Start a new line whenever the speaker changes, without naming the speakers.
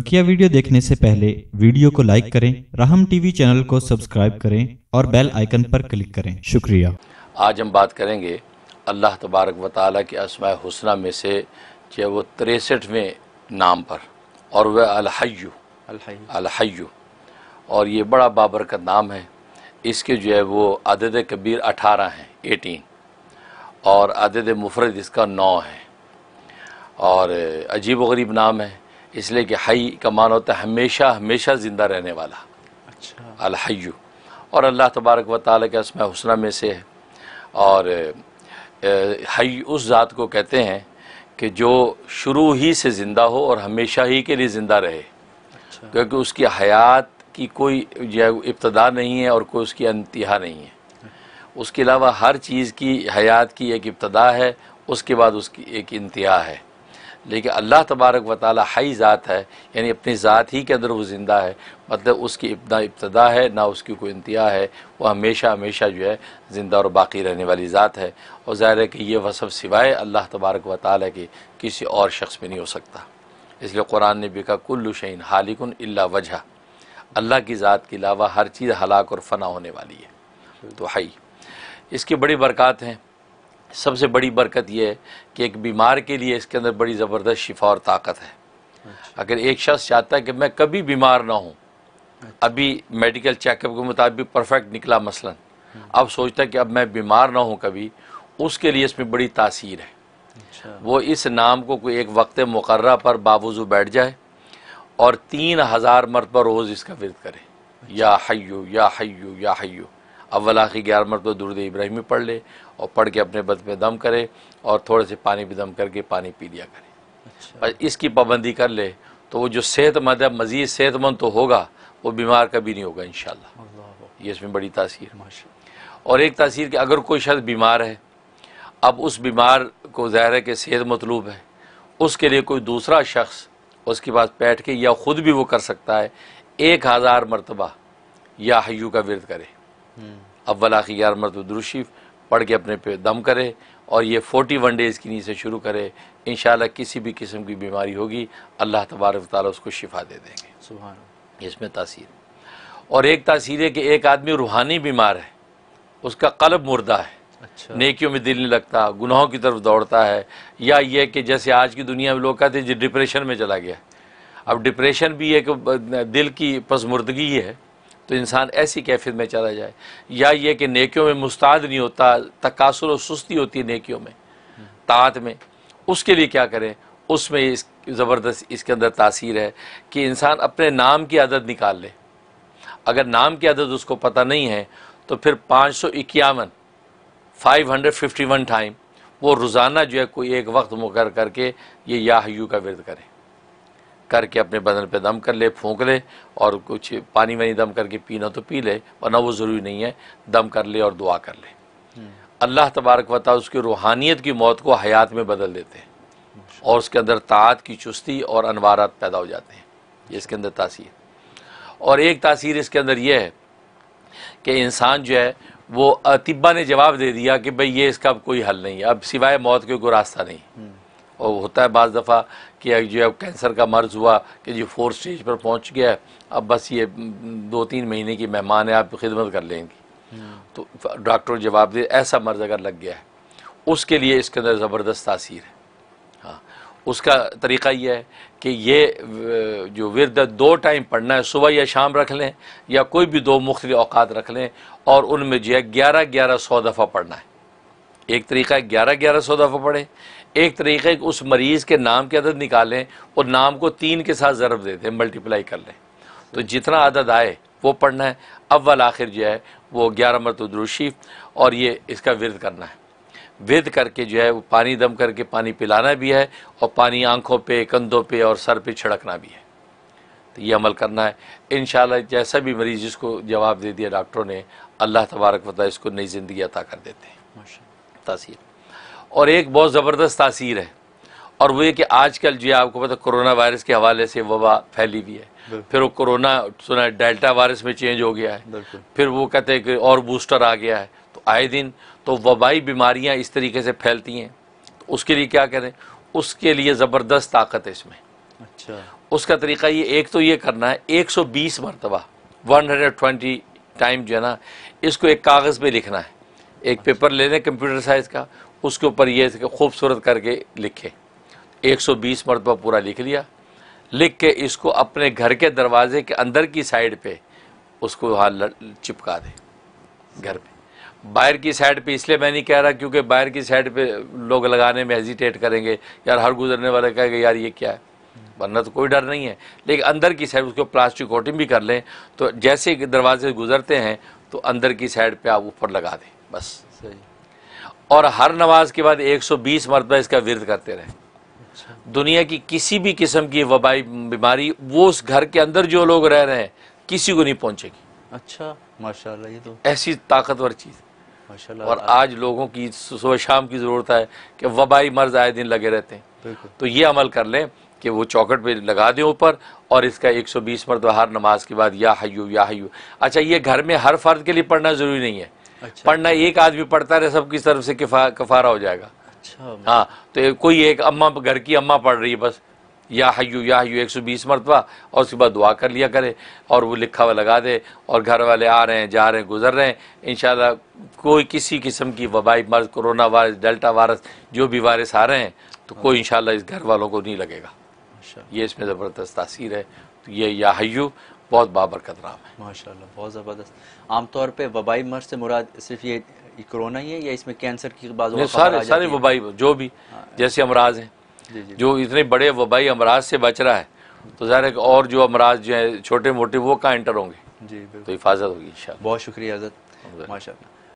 बकिया वीडियो देखने से पहले वीडियो को लाइक करें राहम टीवी चैनल को सब्सक्राइब करें और बेल आइकन पर क्लिक करें शुक्रिया आज हम बात करेंगे अल्लाह तबारक व के असमय हुसना में से जो वो तिरसठवें नाम पर और वह अलहयू अलहयू और ये बड़ा बाबर का नाम है इसके जो है वो अदद कबीर अठारह हैं एटीन और अदद मुफरद इसका नौ है और अजीब व गरीब नाम है इसलिए कि हई का मान होता है हमेशा हमेशा ज़िंदा रहने वाला अच्छा अलहयु और अल्लाह तबारक व ताल के उसमें हसना में से है और हई उस ज़ात को कहते हैं कि जो शुरू ही से ज़िंदा हो और हमेशा ही के लिए ज़िंदा रहे अच्छा। क्योंकि उसकी हयात की कोई इब्तदा नहीं है और कोई उसकी इंतहा नहीं है उसके अलावा हर चीज़ की हयात की एक इब्तदा है उसके बाद उसकी एक इंतहा है लेकिन अल्लाह तबारक व ताली हई ज़ात है यानी अपनी ज़ात ही के अंदर वो ज़िंदा है मतलब उसकी इतना इब्तदा है ना उसकी कोई इंतहा है वो हमेशा हमेशा जो है ज़िंदा और बाकी रहने वाली ज़ात है और ज़ाहिर है कि यह वसब सिवाए अल्लाह तबारक व के किसी और शख्स में नहीं हो सकता इसलिए कुरान ने भी कहा कुल्लु शहीन हालिकन अल्ला वजह अल्लाह की ज़ात के अलावा हर चीज़ हलाक और फना होने वाली है तो हई इसकी बड़ी बरक़ात हैं सबसे बड़ी बरकत यह है कि एक बीमार के लिए इसके अंदर बड़ी ज़बरदस्त शिफा और ताकत है अच्छा। अगर एक शख्स चाहता है कि मैं कभी बीमार ना हूँ अच्छा। अभी मेडिकल चेकअप के मुताबिक परफेक्ट निकला मसलन अब सोचता है कि अब मैं बीमार ना हूँ कभी उसके लिए इसमें बड़ी तासीर है अच्छा। वो इस नाम को कोई एक वक्त मुकर पर बावजू बैठ जाए और तीन हज़ार मरतबा रोज़ इसका विरद करे या हय्यू या हय्यू या हय्यू अव्वल आखिर ग्यारह मरतबा दुरुद इब्राहिमी पढ़ ले और पढ़ के अपने बद में दम करे और थोड़े से पानी भी दम करके पानी पी लिया करे अच्छा। इसकी पाबंदी कर ले तो वो जो सेहतमंद है मज़ीद सेहतमंद तो होगा वो बीमार कभी नहीं होगा इन ये इसमें बड़ी तासीर और एक तासीर कि अगर कोई शख्स बीमार है अब उस बीमार को ज़ाहिर है कि सेहत मतलूब है उसके लिए कोई दूसरा शख्स उसके पास बैठ के या ख़ुद भी वो कर सकता है एक हज़ार मरतबा या हयू का विरद करे अव्वल आखिर मरतब पढ़ के अपने पे दम करे और ये फोर्टी वन डेज़ की नींद से शुरू करे इन किसी भी किस्म की बीमारी होगी अल्लाह तबारक ताली उसको शिफा दे देंगे सुबह इसमें तासीर और एक तासीर है कि एक आदमी रूहानी बीमार है उसका कलब मुर्दा है अच्छा। नेकियों में दिल नहीं लगता गुनाहों की तरफ दौड़ता है या ये कि जैसे आज की दुनिया में लोग कहते हैं जो डिप्रेशन में चला गया अब डिप्रेशन भी एक दिल की पसमुर्दगी है तो इंसान ऐसी कैफियत में चला जाए या ये कि नेकियों में मुस्ताद नहीं होता तकासुर और सुस्ती होती है नेकियों में तात में उसके लिए क्या करें उसमें इस ज़बरदस्त इसके अंदर तासीर है कि इंसान अपने नाम की आदत निकाल ले अगर नाम की आदत उसको पता नहीं है तो फिर पाँच सौ इक्यावन five hundred fifty one time वो रोज़ाना जो है कोई एक वक्त मुकर करके ये याहयू का विरद करें करके अपने बदन पे दम कर ले फूंक ले और कुछ पानी वानी दम करके पीना तो पी ले वरना वो ज़रूरी नहीं है दम कर ले और दुआ कर ले अल्लाह तबारक वाता उसकी रूहानियत की मौत को हयात में बदल देते हैं और उसके अंदर तात की चुस्ती और अनवारात पैदा हो जाते हैं ये इसके अंदर तासीर और एक तासीर इसके अंदर यह है कि इंसान जो है वो तिब्बा ने जवाब दे दिया कि भाई ये इसका अब कोई हल नहीं है अब सिवाय मौत के कोई रास्ता नहीं और होता है बज दफ़ा कि जो है कैंसर का मर्ज़ हुआ कि जी फोर्थ स्टेज पर पहुंच गया है अब बस ये दो तीन महीने की मेहमान है आप खिदमत कर लेंगी हम्म। तो डॉक्टर जवाब दे ऐसा मर्ज़ अगर लग गया है उसके लिए इसके अंदर ज़बरदस्त तासीर है हाँ उसका तरीका यह है कि ये जो विरद दो टाइम पढ़ना है सुबह या शाम रख लें या कोई भी दो मुख्त अवकात रख लें और उनमें जो है ग्यारह ग्यारह सौ दफ़ा पढ़ना है एक तरीका है ग्यारह ग्यारह सौ दफ़ा पढ़ें एक तरीक़े उस मरीज़ के नाम की अदद निकालें और नाम को तीन के साथ ज़रब दे दें मल्टीप्लाई कर लें तो जितना अदद आए वो पढ़ना है अव्वल आखिर जो है वो ग्यारह मरतदरुशीफ और ये इसका विरद करना है विरद करके जो है वो पानी दम करके पानी पिलाना भी है और पानी आँखों पर कंधों पर और सर पर छिड़कना भी है तो ये अमल करना है इन जैसा भी मरीज़ जिसको जवाब दे दिया डॉक्टरों ने अल्लाह तबारक वाली इसको नई ज़िंदगी अता कर देते हैं तासीर और एक बहुत ज़बरदस्त तासीर है और वो ये कि आजकल जो आपको पता कोरोना वायरस के हवाले से वबा फैली हुई है फिर वो कोरोना सुना डेल्टा वायरस में चेंज हो गया है फिर वो कहते हैं कि और बूस्टर आ गया है तो आए दिन तो वबाई बीमारियाँ इस तरीके से फैलती हैं तो उसके लिए क्या करें उसके लिए ज़बरदस्त ताकत है इसमें अच्छा उसका तरीका ये एक तो ये करना है एक सौ बीस मरतबा वन हंड्रेड ट्वेंटी टाइम जो है ना इसको एक कागज़ पर लिखना है एक पेपर ले लें कंप्यूटर साइज़ का उसके ऊपर ये खूबसूरत करके लिखे 120 मरतबा पूरा लिख लिया लिख के इसको अपने घर के दरवाजे के अंदर की साइड पे उसको वहाँ चिपका दे घर पे बाहर की साइड पे इसलिए मैं नहीं कह रहा क्योंकि बाहर की साइड पे लोग लगाने में हेजिटेट करेंगे यार हर गुजरने वाले कहेंगे यार ये क्या है वरना तो कोई डर नहीं है लेकिन अंदर की साइड उसको प्लास्टिक कोटिंग भी कर लें तो जैसे दरवाजे गुजरते हैं तो अंदर की साइड पर आप ऊपर लगा दें बस सही और हर नमाज के बाद 120 मरतबा इसका विरद करते रहे दुनिया की किसी भी किस्म की वबाई बीमारी वो उस घर के अंदर जो लोग रह रहे हैं किसी को नहीं पहुंचेगी अच्छा माशाल्लाह ये तो ऐसी ताकतवर चीज़ माशाल्लाह और आज लोगों की सुबह शाम की ज़रूरत है कि वबाई मर्ज आए दिन लगे रहते हैं तो ये अमल कर लें कि वो चौकट पे लगा दें ऊपर और इसका 120 मरतबा हर नमाज के बाद या हयू या हयू अच्छा ये घर में हर फर्द के लिए पढ़ना ज़रूरी नहीं है अच्छा। पढ़ना अच्छा। एक आदमी पढ़ता रहे सबकी तरफ से कफारा हो जाएगा अच्छा हाँ तो कोई एक अम्मा घर की अम्मा पढ़ रही है बस या हयू या हयू 120 मरतबा और उसके बाद दुआ कर लिया करे और वो लिखा हुआ लगा दे और घर वाले आ रहे हैं जा रहे हैं गुजर रहे हैं इन कोई किसी किस्म की वबाई मर्ज कोरोना वायरस डेल्टा वायरस जो भी वायरस आ रहे हैं तो कोई इन इस घर वालों को नहीं लगेगा ये इसमें ज़बरदस्त तासीर है तो ये या हयू बहुत बाबरकत नाम है माशा बहुत ज़बरदस्त आमतौर पर वबाई मर्ज से मुराद सिर्फ ये कोरोना ही है या इसमें कैंसर की बाज़ सारे सारे वबाई जो भी हाँ। जैसे अमराज हैं जो इतने बड़े वबाई अमराज से बच रहा है तो ज़ाहिर और जो अमराज जो है छोटे मोटे वो कहाँ इंटर होंगे जी तो हिफाजत होगी इन बहुत शुक्रिया माशा